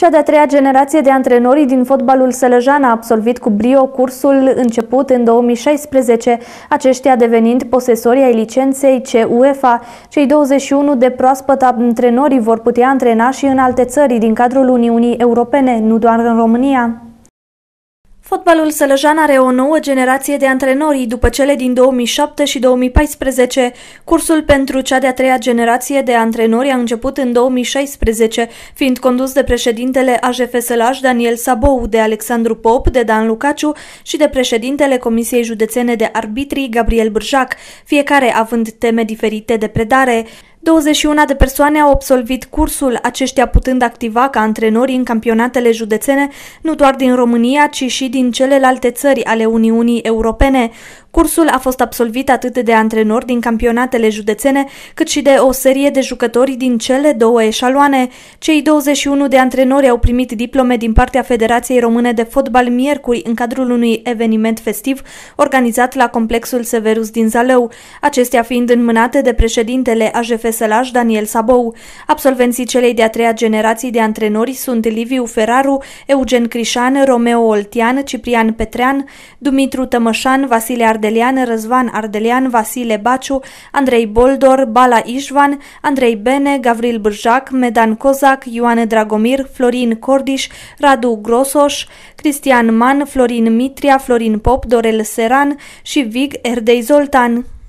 Cea de-a treia generație de antrenori din fotbalul sălăjan a absolvit cu brio cursul început în 2016, aceștia devenind posesorii ai licenței CUEFA. Cei 21 de proaspăt antrenori vor putea antrena și în alte țări din cadrul Uniunii Europene, nu doar în România. Fotbalul sălăjan are o nouă generație de antrenori după cele din 2007 și 2014. Cursul pentru cea de-a treia generație de antrenori a început în 2016, fiind condus de președintele AJF Sălaj Daniel Sabou, de Alexandru Pop, de Dan Lucaciu și de președintele Comisiei Județene de Arbitrii Gabriel Bârjac, fiecare având teme diferite de predare. 21 de persoane au absolvit cursul, aceștia putând activa ca antrenori în campionatele județene, nu doar din România, ci și din celelalte țări ale Uniunii Europene. Cursul a fost absolvit atât de antrenori din campionatele județene, cât și de o serie de jucători din cele două eșaloane. Cei 21 de antrenori au primit diplome din partea Federației Române de Fotbal miercuri în cadrul unui eveniment festiv organizat la complexul Severus din Zalău, acestea fiind înmânate de președintele AJF Tesălaș Daniel Sabou. Absolvenții celei de-a treia generații de antrenori sunt Liviu Ferraru, Eugen Crișan, Romeo Oltian, Ciprian Petrean, Dumitru Tămășan, Vasile Ardelean, Răzvan Ardelean, Vasile Baciu, Andrei Boldor, Bala Ișvan, Andrei Bene, Gavril Bârjac, Medan Cozac, Ioane Dragomir, Florin Cordiș, Radu Grosoș, Cristian Man, Florin Mitria, Florin Pop, Dorel Seran și Vig Erdei Zoltan.